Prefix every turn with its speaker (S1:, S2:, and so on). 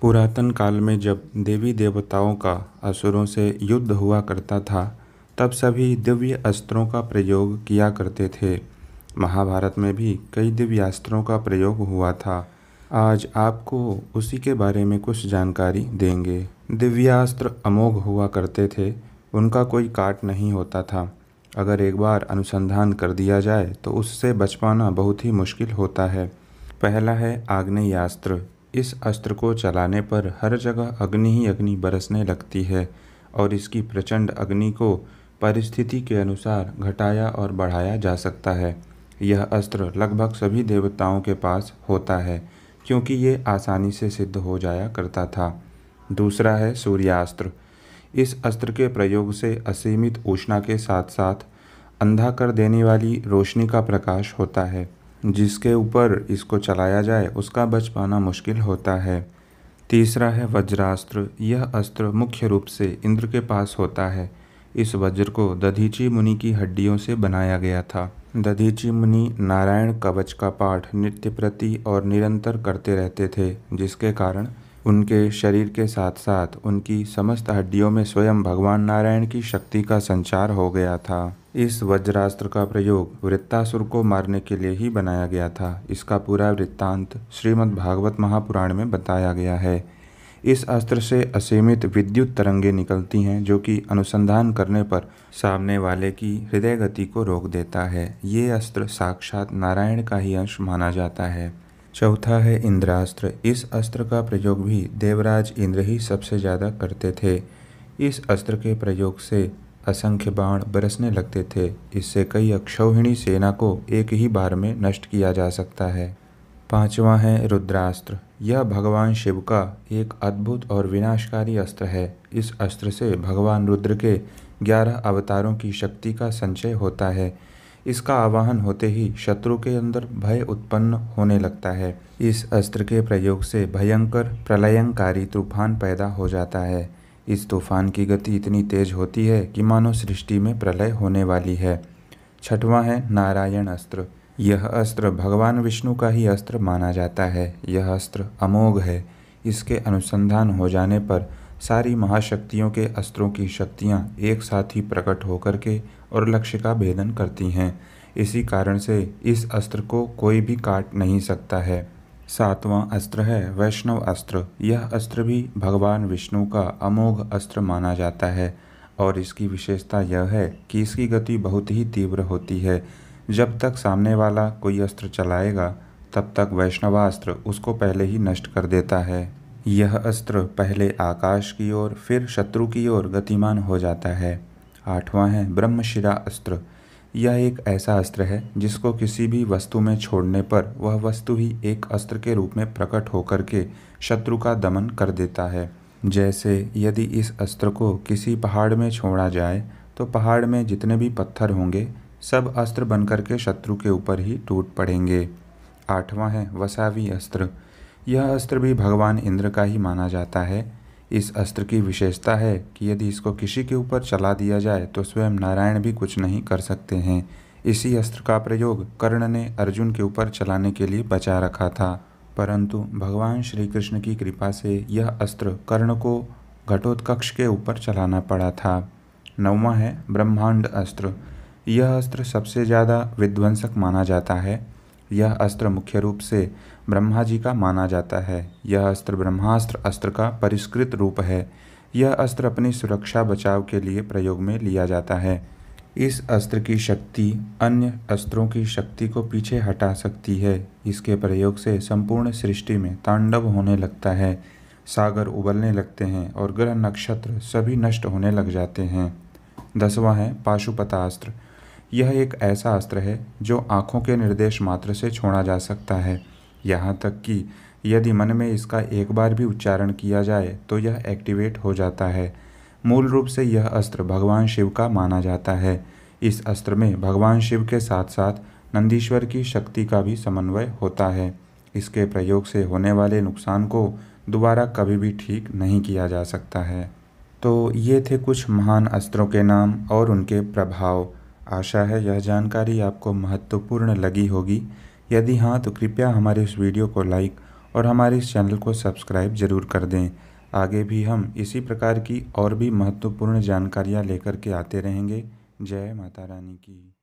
S1: पुरातन काल में जब देवी देवताओं का असुरों से युद्ध हुआ करता था तब सभी दिव्य अस्त्रों का प्रयोग किया करते थे महाभारत में भी कई दिव्यास्त्रों का प्रयोग हुआ था आज आपको उसी के बारे में कुछ जानकारी देंगे दिव्यास्त्र अमोघ हुआ करते थे उनका कोई काट नहीं होता था अगर एक बार अनुसंधान कर दिया जाए तो उससे बच पाना बहुत ही मुश्किल होता है पहला है आग्नेयास्त्र इस अस्त्र को चलाने पर हर जगह अग्नि ही अग्नि बरसने लगती है और इसकी प्रचंड अग्नि को परिस्थिति के अनुसार घटाया और बढ़ाया जा सकता है यह अस्त्र लगभग सभी देवताओं के पास होता है क्योंकि ये आसानी से सिद्ध हो जाया करता था दूसरा है सूर्यास्त्र इस अस्त्र के प्रयोग से असीमित ऊष्णा के साथ साथ अंधा कर देने वाली रोशनी का प्रकाश होता है जिसके ऊपर इसको चलाया जाए उसका बच पाना मुश्किल होता है तीसरा है वज्रास्त्र यह अस्त्र मुख्य रूप से इंद्र के पास होता है इस वज्र को दधीची मुनि की हड्डियों से बनाया गया था दधीची मुनि नारायण कवच का पाठ नित्य प्रति और निरंतर करते रहते थे जिसके कारण उनके शरीर के साथ साथ उनकी समस्त हड्डियों में स्वयं भगवान नारायण की शक्ति का संचार हो गया था इस वज्रास्त्र का प्रयोग वृत्तासुर को मारने के लिए ही बनाया गया था इसका पूरा वृत्तांत श्रीमद् भागवत महापुराण में बताया गया है इस अस्त्र से असीमित विद्युत तरंगे निकलती हैं जो कि अनुसंधान करने पर सामने वाले की हृदय गति को रोक देता है ये अस्त्र साक्षात नारायण का ही अंश माना जाता है चौथा है इंद्रास्त्र इस अस्त्र का प्रयोग भी देवराज इंद्र ही सबसे ज़्यादा करते थे इस अस्त्र के प्रयोग से असंख्य बाण बरसने लगते थे इससे कई अक्षौहिणी सेना को एक ही बार में नष्ट किया जा सकता है पांचवा है रुद्रास्त्र यह भगवान शिव का एक अद्भुत और विनाशकारी अस्त्र है इस अस्त्र से भगवान रुद्र के ग्यारह अवतारों की शक्ति का संचय होता है इसका आवाहन होते ही शत्रु के अंदर भय उत्पन्न होने लगता है इस अस्त्र के प्रयोग से भयंकर प्रलयंकारी तूफान पैदा हो जाता है इस तूफान की गति इतनी तेज होती है कि मानव सृष्टि में प्रलय होने वाली है छठवां है नारायण अस्त्र यह अस्त्र भगवान विष्णु का ही अस्त्र माना जाता है यह अस्त्र अमोघ है इसके अनुसंधान हो जाने पर सारी महाशक्तियों के अस्त्रों की शक्तियाँ एक साथ ही प्रकट होकर के और लक्ष्य का भेदन करती हैं इसी कारण से इस अस्त्र को कोई भी काट नहीं सकता है सातवां अस्त्र है वैष्णव अस्त्र यह अस्त्र भी भगवान विष्णु का अमोघ अस्त्र माना जाता है और इसकी विशेषता यह है कि इसकी गति बहुत ही तीव्र होती है जब तक सामने वाला कोई अस्त्र चलाएगा तब तक वैष्णवास्त्र उसको पहले ही नष्ट कर देता है यह अस्त्र पहले आकाश की ओर फिर शत्रु की ओर गतिमान हो जाता है आठवां है ब्रह्मशिरा अस्त्र यह एक ऐसा अस्त्र है जिसको किसी भी वस्तु में छोड़ने पर वह वस्तु ही एक अस्त्र के रूप में प्रकट होकर के शत्रु का दमन कर देता है जैसे यदि इस अस्त्र को किसी पहाड़ में छोड़ा जाए तो पहाड़ में जितने भी पत्थर होंगे सब अस्त्र बनकर के शत्रु के ऊपर ही टूट पड़ेंगे आठवां है वसावी अस्त्र यह अस्त्र भी भगवान इंद्र का ही माना जाता है इस अस्त्र की विशेषता है कि यदि इसको किसी के ऊपर चला दिया जाए तो स्वयं नारायण भी कुछ नहीं कर सकते हैं इसी अस्त्र का प्रयोग कर्ण ने अर्जुन के ऊपर चलाने के लिए बचा रखा था परंतु भगवान श्री कृष्ण की कृपा से यह अस्त्र कर्ण को घटोत्कक्ष के ऊपर चलाना पड़ा था नौवा है ब्रह्मांड अस्त्र यह अस्त्र सबसे ज़्यादा विध्वंसक माना जाता है यह अस्त्र मुख्य रूप से ब्रह्मा जी का माना जाता है यह अस्त्र ब्रह्मास्त्र अस्त्र का परिष्कृत रूप है यह अस्त्र अपनी सुरक्षा बचाव के लिए प्रयोग में लिया जाता है इस अस्त्र की शक्ति अन्य अस्त्रों की शक्ति को पीछे हटा सकती है इसके प्रयोग से संपूर्ण सृष्टि में तांडव होने लगता है सागर उबलने लगते हैं और ग्रह नक्षत्र सभी नष्ट होने लग जाते हैं दसवां है पाशुपतास्त्र यह एक ऐसा अस्त्र है जो आँखों के निर्देश मात्र से छोड़ा जा सकता है यहाँ तक कि यदि मन में इसका एक बार भी उच्चारण किया जाए तो यह एक्टिवेट हो जाता है मूल रूप से यह अस्त्र भगवान शिव का माना जाता है इस अस्त्र में भगवान शिव के साथ साथ नंदीश्वर की शक्ति का भी समन्वय होता है इसके प्रयोग से होने वाले नुकसान को दोबारा कभी भी ठीक नहीं किया जा सकता है तो ये थे कुछ महान अस्त्रों के नाम और उनके प्रभाव आशा है यह जानकारी आपको महत्वपूर्ण लगी होगी यदि हाँ तो कृपया हमारे इस वीडियो को लाइक और हमारे इस चैनल को सब्सक्राइब जरूर कर दें आगे भी हम इसी प्रकार की और भी महत्वपूर्ण जानकारियाँ लेकर के आते रहेंगे जय माता रानी की